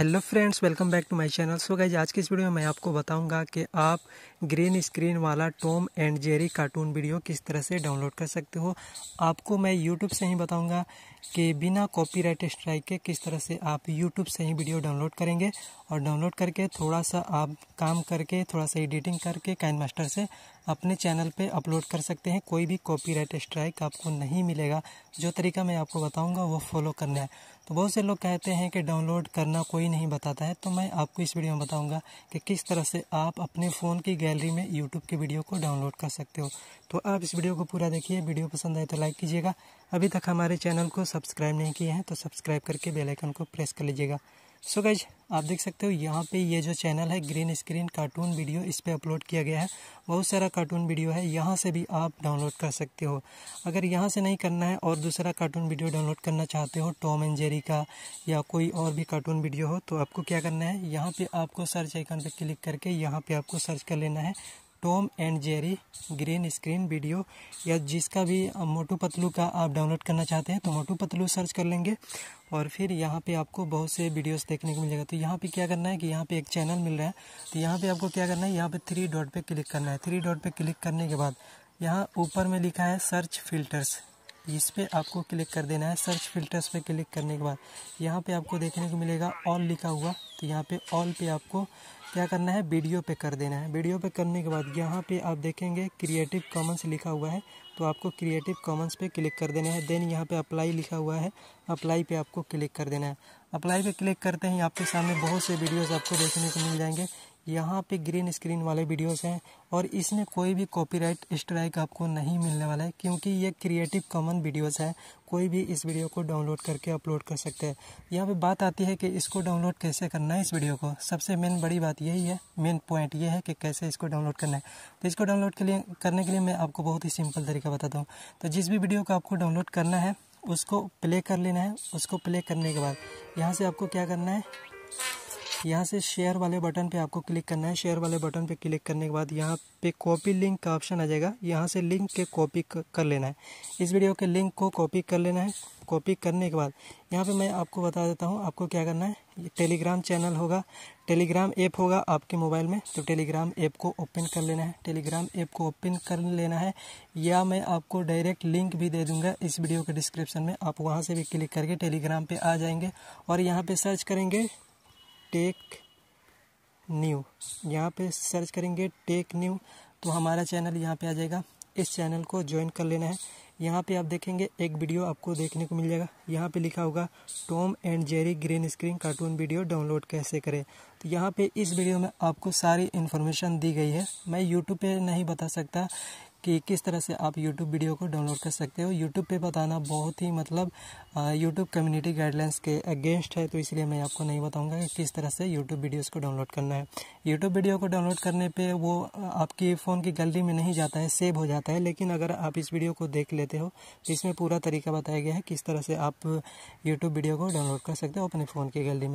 hello friends welcome back to my channel so guys आज की इस वीडियो में मैं आपको बताऊंगा कि आप ग्रीन स्क्रीन वाला Tom and Jerry cartoon video किस तरह से डाउनलोड कर सकते हो आपको मैं यूट्यूब से ही बताऊंगा कि बिना कॉपीराइट स्ट्राइक के किस तरह से आप यूट्यूब से ही वीडियो डाउनलोड करेंगे और डाउनलोड करके थोड़ा सा आप काम करके थोड़ा सा एडिटिंग करके कैन मास्टर से अपने चैनल पे अपलोड कर सकते हैं कोई भी कॉपीराइट स्ट्राइक आपको नहीं मिलेगा जो तरीका मैं आपको बताऊंगा वो फॉलो करना है तो बहुत से लोग कहते हैं कि डाउनलोड करना कोई नहीं बताता है तो मैं आपको इस वीडियो में बताऊँगा कि किस तरह से आप अपने फ़ोन की गैलरी में यूट्यूब की वीडियो को डाउनलोड कर सकते हो तो आप इस वीडियो को पूरा देखिए वीडियो पसंद आए तो लाइक कीजिएगा अभी तक हमारे चैनल को सब्सक्राइब नहीं किए हैं तो सब्सक्राइब करके बेलाइकन को प्रेस कर लीजिएगा सो so आप देख सकते हो यहाँ पे ये जो चैनल है ग्रीन स्क्रीन कार्टून वीडियो इस पर अपलोड किया गया है बहुत सारा कार्टून वीडियो है यहाँ से भी आप डाउनलोड कर सकते हो अगर यहाँ से नहीं करना है और दूसरा कार्टून वीडियो डाउनलोड करना चाहते हो टॉम एंड जेरी का या कोई और भी कार्टून वीडियो हो तो आपको क्या करना है यहाँ पर आपको सर्च आइकन पर क्लिक करके यहाँ पर आपको सर्च कर लेना है Tom and Jerry green screen video या जिसका भी मोटू पतलू का आप डाउनलोड करना चाहते हैं तो मोटू पतलू सर्च कर लेंगे और फिर यहाँ पे आपको बहुत से वीडियोस देखने को मिलेगा तो यहाँ पे क्या करना है कि यहाँ पे एक चैनल मिल रहा है तो यहाँ पे आपको क्या करना है यहाँ पे थ्री डॉट पे क्लिक करना है थ्री डॉट पे क्लिक करने के बाद यहाँ ऊपर में लिखा है सर्च फिल्टर्स इस पर आपको क्लिक कर देना है सर्च फिल्टर्स पर क्लिक करने के बाद यहाँ पर आपको देखने को मिलेगा ऑल लिखा हुआ तो यहाँ पर ऑल पर आपको क्या करना है वीडियो पे कर देना है वीडियो पे करने के बाद यहाँ पे आप देखेंगे क्रिएटिव कॉमन्स लिखा हुआ है तो आपको क्रिएटिव कॉमन्स पे क्लिक कर देना है देन यहाँ पे अप्लाई लिखा हुआ है अप्लाई पे आपको क्लिक कर देना है अप्लाई पे क्लिक करते ही आपके सामने बहुत से वीडियोस आपको देखने को मिल जाएंगे यहाँ पे ग्रीन स्क्रीन वाले वीडियोस हैं और इसमें कोई भी कॉपीराइट स्ट्राइक आपको नहीं मिलने वाला है क्योंकि ये क्रिएटिव कॉमन वीडियोस है कोई भी इस वीडियो को डाउनलोड करके अपलोड कर सकते हैं यहाँ पे बात आती है कि इसको डाउनलोड कैसे करना है इस वीडियो को सबसे मेन बड़ी बात यही है मेन पॉइंट ये है कि कैसे इसको डाउनलोड करना है तो इसको डाउनलोड के लिए करने के लिए मैं आपको बहुत ही सिंपल तरीका बताता हूँ तो जिस भी वीडियो को आपको डाउनलोड करना है उसको प्ले कर लेना है उसको प्ले करने के बाद यहाँ से आपको क्या करना है यहाँ से शेयर वाले बटन पे आपको क्लिक करना है शेयर वाले बटन पे क्लिक करने के बाद यहाँ पे कॉपी लिंक का ऑप्शन आ जाएगा यहाँ से लिंक के कॉपी कर लेना है इस वीडियो के लिंक को कॉपी कर लेना है कॉपी करने के बाद यहाँ पे मैं आपको बता देता हूँ आपको क्या करना है टेलीग्राम चैनल होगा टेलीग्राम ऐप होगा आपके मोबाइल में तो टेलीग्राम ऐप को ओपन कर लेना है टेलीग्राम ऐप को ओपन कर लेना है या मैं आपको डायरेक्ट लिंक भी दे दूंगा इस वीडियो के डिस्क्रिप्शन में आप वहाँ से भी क्लिक करके टेलीग्राम पर आ जाएंगे और यहाँ पर सर्च करेंगे टेक न्यू यहाँ पे सर्च करेंगे टेक न्यू तो हमारा चैनल यहाँ पे आ जाएगा इस चैनल को ज्वाइन कर लेना है यहाँ पे आप देखेंगे एक वीडियो आपको देखने को मिल जाएगा यहाँ पे लिखा होगा Tom and Jerry green screen cartoon video download कैसे करें तो यहाँ पे इस वीडियो में आपको सारी इन्फॉर्मेशन दी गई है मैं यूट्यूब पे नहीं बता सकता कि किस तरह से आप YouTube वीडियो को डाउनलोड कर सकते हो YouTube पे बताना बहुत ही मतलब YouTube कम्युनिटी गाइडलाइंस के अगेंस्ट है तो इसलिए मैं आपको नहीं बताऊंगा कि किस तरह से YouTube वीडियोस को डाउनलोड करना है YouTube वीडियो को डाउनलोड करने पे वो आपकी फ़ोन की गैलरी में नहीं जाता है सेव हो जाता है लेकिन अगर आप इस वीडियो को देख लेते हो तो इसमें पूरा तरीका बताया गया है किस तरह से आप यूट्यूब वीडियो को डाउनलोड कर सकते हो अपने फ़ोन की गैलरी में